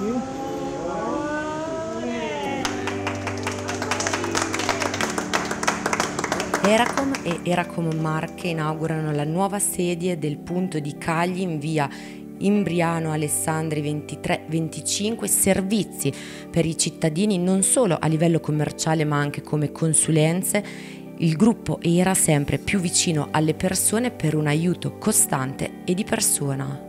you. Eracom e Eracom Marche inaugurano la nuova sedia del punto di Cagli in via Imbriano Alessandri 23-25 servizi per i cittadini non solo a livello commerciale ma anche come consulenze. Il gruppo era sempre più vicino alle persone per un aiuto costante e di persona.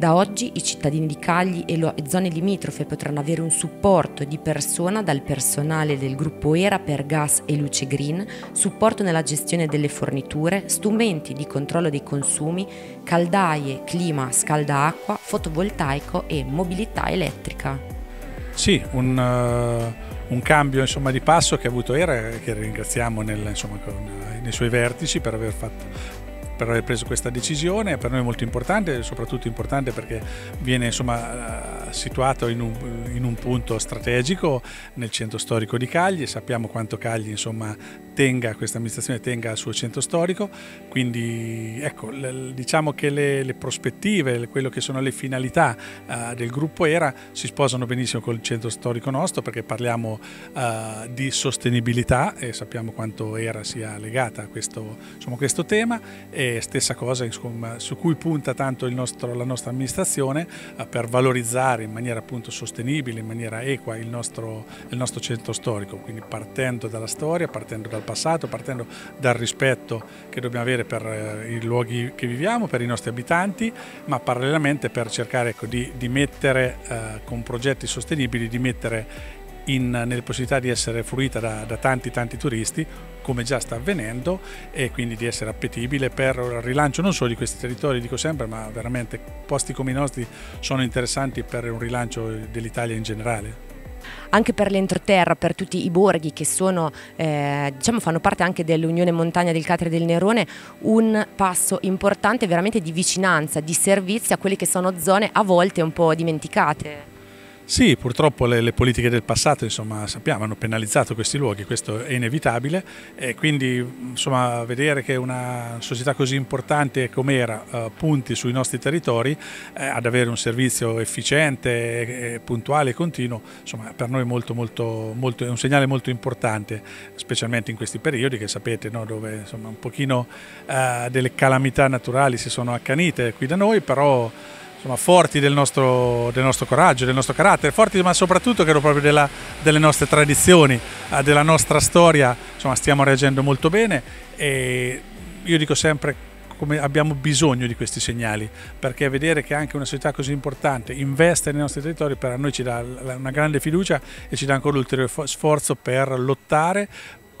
Da oggi i cittadini di Cagli e le zone limitrofe potranno avere un supporto di persona dal personale del gruppo ERA per gas e luce green, supporto nella gestione delle forniture, strumenti di controllo dei consumi, caldaie, clima, scalda acqua, fotovoltaico e mobilità elettrica. Sì, un, uh, un cambio insomma, di passo che ha avuto ERA e che ringraziamo nel, insomma, con, eh, nei suoi vertici per aver fatto per aver preso questa decisione, per noi è molto importante, soprattutto importante perché viene insomma situato in un, in un, punto strategico nel centro storico di Cagli, sappiamo quanto Cagli insomma, tenga, questa amministrazione tenga al suo centro storico, quindi ecco, diciamo che le, le prospettive, quello che sono le finalità uh, del gruppo ERA si sposano benissimo con il centro storico nostro perché parliamo uh, di sostenibilità e sappiamo quanto ERA sia legata a questo, insomma, questo tema e stessa cosa insomma, su cui punta tanto nostro, la nostra amministrazione uh, per valorizzare sviluppare in maniera appunto sostenibile, in maniera equa il nostro, il nostro centro storico, quindi partendo dalla storia, partendo dal passato, partendo dal rispetto che dobbiamo avere per eh, i luoghi che viviamo, per i nostri abitanti, ma parallelamente per cercare ecco, di, di, mettere eh, con progetti sostenibili, di mettere in, nelle possibilità di essere fruita da, da, tanti tanti turisti come già sta avvenendo e quindi di essere appetibile per il rilancio non solo di questi territori, dico sempre, ma veramente posti come i nostri sono interessanti per un rilancio dell'Italia in generale anche per l'entroterra, per tutti i borghi che sono, eh, diciamo, fanno parte anche dell'Unione Montagna del Catre del Nerone, un passo importante veramente di vicinanza, di servizio a quelle che sono zone a volte un po' dimenticate. Sì, purtroppo le, le, politiche del passato, insomma, sappiamo, hanno penalizzato questi luoghi, questo è inevitabile e quindi insomma, vedere che una società così importante come era eh, punti sui nostri territori eh, ad avere un servizio efficiente, eh, puntuale e continuo, insomma, per noi molto, molto, molto, è un segnale molto importante, specialmente in questi periodi che sapete no, dove insomma, un pochino eh, delle calamità naturali si sono accanite qui da noi, però insomma, forti del nostro, del nostro, coraggio, del nostro carattere, forti ma soprattutto credo proprio della, delle nostre tradizioni, eh, della nostra storia, insomma stiamo reagendo molto bene e io dico sempre come abbiamo bisogno di questi segnali, perché vedere che anche una società così importante investe nei nostri territori per noi ci dà una grande fiducia e ci dà ancora ulteriore sforzo per lottare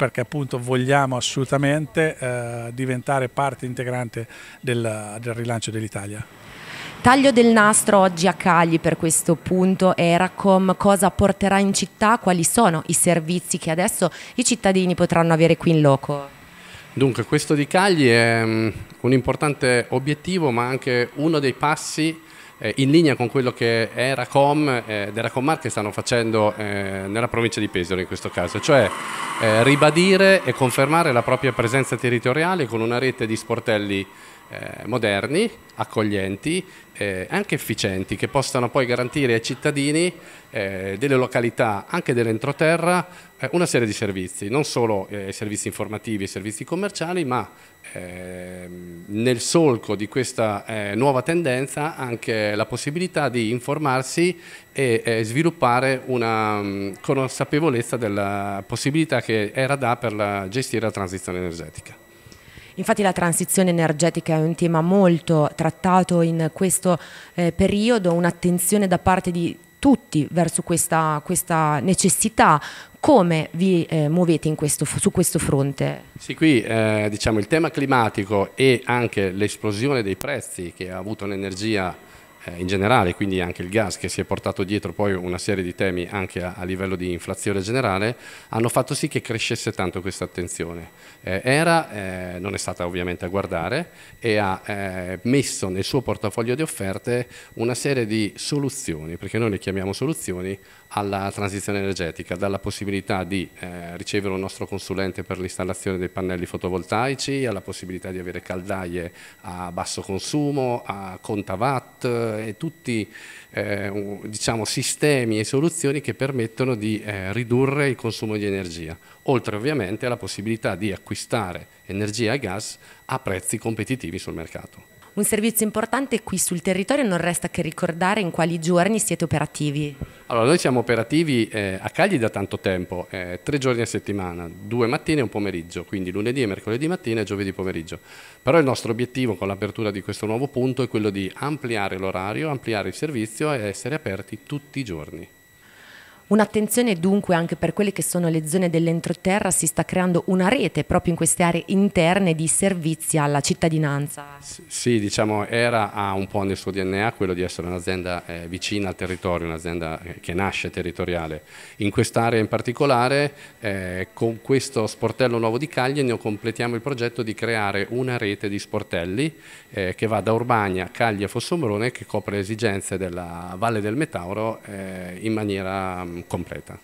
perché appunto vogliamo assolutamente eh, diventare parte integrante del, del rilancio dell'Italia. Taglio del nastro oggi a Cagli per questo punto, Eracom cosa porterà in città, quali sono i servizi che adesso i cittadini potranno avere qui in loco? Dunque questo di Cagli è mm, un importante obiettivo ma anche uno dei passi eh, in linea con quello che Eracom eh, ed Eracom Marche stanno facendo eh, nella provincia di Pesaro in questo caso, cioè ribadire e confermare la propria presenza territoriale con una rete di sportelli eh, moderni, accoglienti e eh, anche efficienti che possano poi garantire ai cittadini eh, delle località, anche dell'entroterra, eh, una serie di servizi, non solo eh, servizi informativi e servizi commerciali, ma ehm, nel solco di questa eh, nuova tendenza anche la possibilità di informarsi e sviluppare una mh, mm, consapevolezza della possibilità che era dà per la, gestire la transizione energetica. Infatti la transizione energetica è un tema molto trattato in questo eh, periodo, un'attenzione da parte di tutti verso questa, questa necessità. Come vi eh, muovete questo, su questo fronte? Sì, qui eh, diciamo, il tema climatico e anche l'esplosione dei prezzi che ha avuto l'energia eh, in generale, quindi anche il gas che si è portato dietro poi una serie di temi anche a, a livello di inflazione generale, hanno fatto sì che crescesse tanto questa attenzione. Eh, Era eh, non è stata ovviamente a guardare e ha eh, messo nel suo portafoglio di offerte una serie di soluzioni, perché noi le chiamiamo soluzioni, alla transizione energetica, dalla possibilità di eh, ricevere un nostro consulente per l'installazione dei pannelli fotovoltaici, alla possibilità di avere caldaie a basso consumo, a contawatt eh, e tutti eh, diciamo, sistemi e soluzioni che permettono di eh, ridurre il consumo di energia, oltre ovviamente alla possibilità di acquistare energia e gas a prezzi competitivi sul mercato. Un servizio importante qui sul territorio non resta che ricordare in quali giorni siete operativi. Allora, noi siamo operativi eh, a Cagli da tanto tempo, eh, tre giorni a settimana, due mattine e un pomeriggio, quindi lunedì e mercoledì mattina e giovedì pomeriggio. Però il nostro obiettivo con l'apertura di questo nuovo punto è quello di ampliare l'orario, ampliare il servizio e essere aperti tutti i giorni. Un'attenzione dunque anche per quelle che sono le zone dell'entroterra, si sta creando una rete proprio in queste aree interne di servizi alla cittadinanza. Sì, diciamo, Era ha un po' nel suo DNA quello di essere un'azienda eh, vicina al territorio, un'azienda eh, che nasce territoriale. In quest'area in particolare, eh, con questo sportello nuovo di Caglie, ne completiamo il progetto di creare una rete di sportelli eh, che va da Urbania, Caglie e Fossombrone, che copre le esigenze della Valle del Metauro eh, in maniera mm, completa.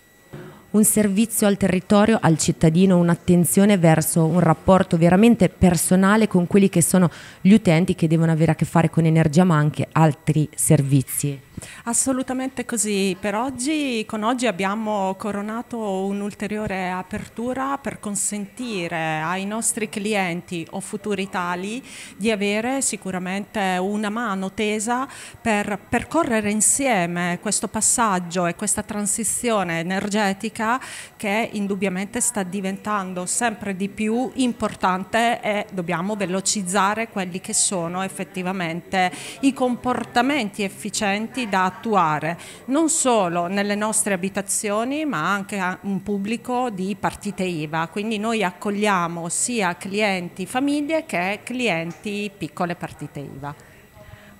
un servizio al territorio, al cittadino, un'attenzione verso un rapporto veramente personale con quelli che sono gli utenti che devono avere a che fare con energia ma anche altri servizi. Assolutamente così, per oggi, con oggi abbiamo coronato un'ulteriore apertura per consentire ai nostri clienti o futuri tali di avere sicuramente una mano tesa per percorrere insieme questo passaggio e questa transizione energetica società che indubbiamente sta diventando sempre di più importante e dobbiamo velocizzare quelli che sono effettivamente i comportamenti efficienti da attuare, non solo nelle nostre abitazioni ma anche a un pubblico di partite IVA, quindi noi accogliamo sia clienti famiglie che clienti piccole partite IVA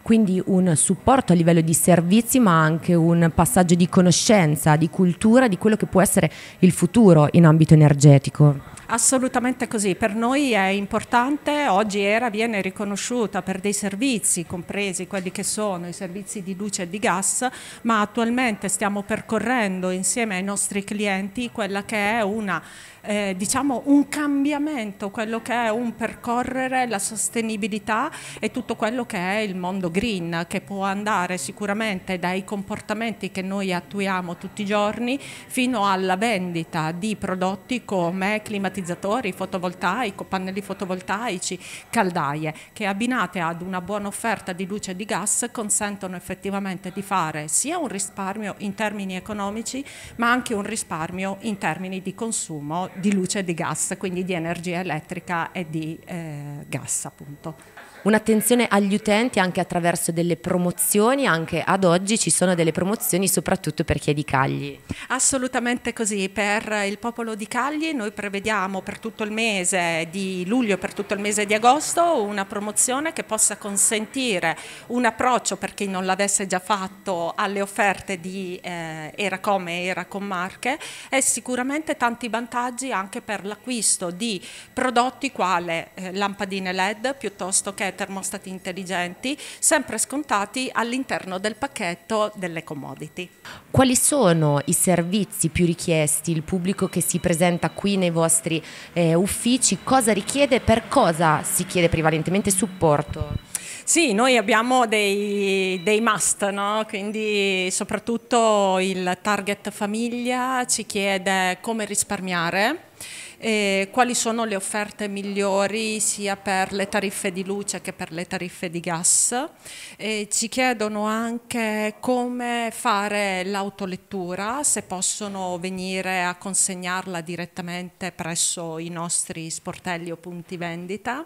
quindi un supporto a livello di servizi ma anche un passaggio di conoscenza, di cultura, di quello che può essere il futuro in ambito energetico. Assolutamente così, per noi è importante, oggi ERA viene riconosciuta per dei servizi, compresi quelli che sono i servizi di luce e di gas, ma attualmente stiamo percorrendo insieme ai nostri clienti quella che è una eh, diciamo un cambiamento, quello che è un percorrere la sostenibilità e tutto quello che è il mondo green, che può andare sicuramente dai comportamenti che noi attuiamo tutti i giorni fino alla vendita di prodotti come climatizzazione climatizzatori, fotovoltaico, pannelli fotovoltaici, caldaie, che abbinate ad una buona offerta di luce e di gas consentono effettivamente di fare sia un risparmio in termini economici, ma anche un risparmio in termini di consumo di luce e di gas, quindi di energia elettrica e di eh, gas appunto un'attenzione agli utenti anche attraverso delle promozioni, anche ad oggi ci sono delle promozioni soprattutto per chi è di Cagli. Assolutamente così, per il popolo di Cagli noi prevediamo per tutto il mese di luglio, per tutto il mese di agosto una promozione che possa consentire un approccio per chi non l'avesse già fatto alle offerte di eh, Eracome e Eracommarche e sicuramente tanti vantaggi anche per l'acquisto di prodotti quale eh, lampadine LED piuttosto che termostati intelligenti, sempre scontati all'interno del pacchetto delle commodity. Quali sono i servizi più richiesti, il pubblico che si presenta qui nei vostri eh, uffici, cosa richiede, per cosa si chiede prevalentemente supporto? Sì, noi abbiamo dei, dei must, no? quindi soprattutto il target famiglia ci chiede come risparmiare, eh, quali sono le offerte migliori sia per le tariffe di luce che per le tariffe di gas. Eh, ci chiedono anche come fare l'autolettura, se possono venire a consegnarla direttamente presso i nostri sportelli o punti vendita.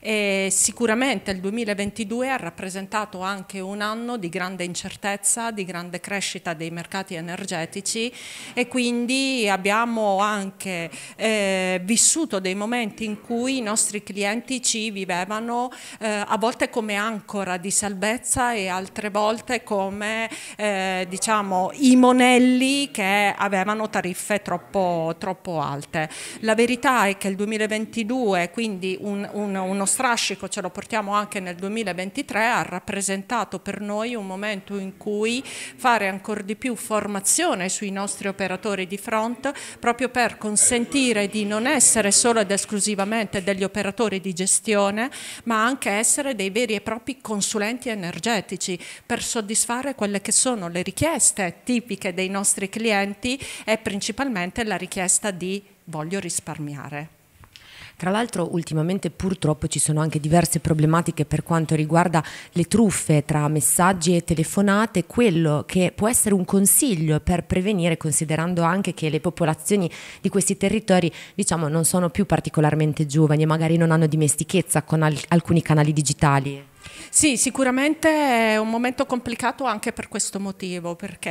Eh, sicuramente il 2022 ha rappresentato anche un anno di grande incertezza, di grande crescita dei mercati energetici e quindi abbiamo anche eh, vissuto dei momenti in cui i nostri clienti ci vivevano eh, a volte come ancora di salvezza e altre volte come eh, diciamo, i monelli che avevano tariffe troppo, troppo, alte. La verità è che il 2022, quindi un, un, uno strascico ce lo portiamo anche nel 2023, ha rappresentato per noi un momento in cui fare ancora di più formazione sui nostri operatori di front proprio per consentire garantire di non essere solo ed esclusivamente degli operatori di gestione, ma anche essere dei veri e propri consulenti energetici per soddisfare quelle che sono le richieste tipiche dei nostri clienti e principalmente la richiesta di voglio risparmiare. Tra l'altro ultimamente purtroppo ci sono anche diverse problematiche per quanto riguarda le truffe tra messaggi e telefonate, quello che può essere un consiglio per prevenire, considerando anche che le popolazioni di questi territori diciamo, non sono più particolarmente giovani e magari non hanno dimestichezza con alc alcuni canali digitali. Sì, sicuramente è un momento complicato anche per questo motivo, perché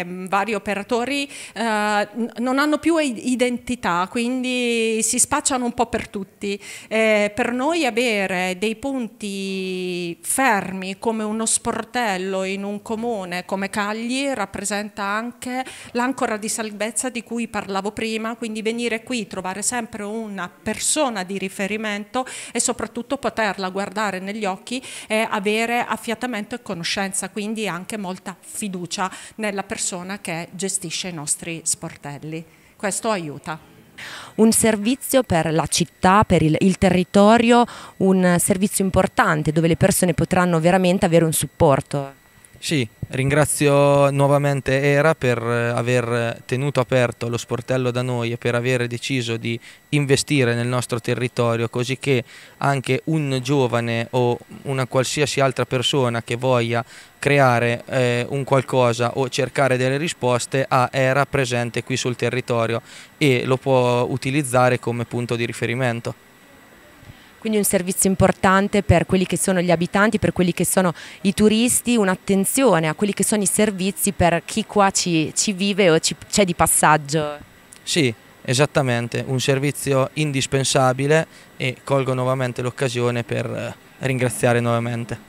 ehm, vari operatori eh, non hanno più identità, quindi si spacciano un po' per tutti. Eh, per noi avere dei punti fermi come uno sportello in un comune come Cagli rappresenta anche l'ancora di salvezza di cui parlavo prima, quindi venire qui, trovare sempre una persona di riferimento e soprattutto poterla guardare negli occhi eh, avere affiatamento e conoscenza, quindi anche molta fiducia nella persona che gestisce i nostri sportelli. Questo aiuta un servizio per la città, per il, il, territorio, un servizio importante dove le persone potranno veramente avere un supporto. Sì, ringrazio nuovamente Era per eh, aver tenuto aperto lo sportello da noi e per aver deciso di investire nel nostro territorio così che anche un giovane o una qualsiasi altra persona che voglia creare eh, un qualcosa o cercare delle risposte ha Era presente qui sul territorio e lo può utilizzare come punto di riferimento. Quindi un servizio importante per quelli che sono gli abitanti, per quelli che sono i turisti, un'attenzione a quelli che sono i servizi per chi qua ci, ci vive o c'è di passaggio. Sì, esattamente, un servizio indispensabile e colgo nuovamente l'occasione per eh, ringraziare nuovamente.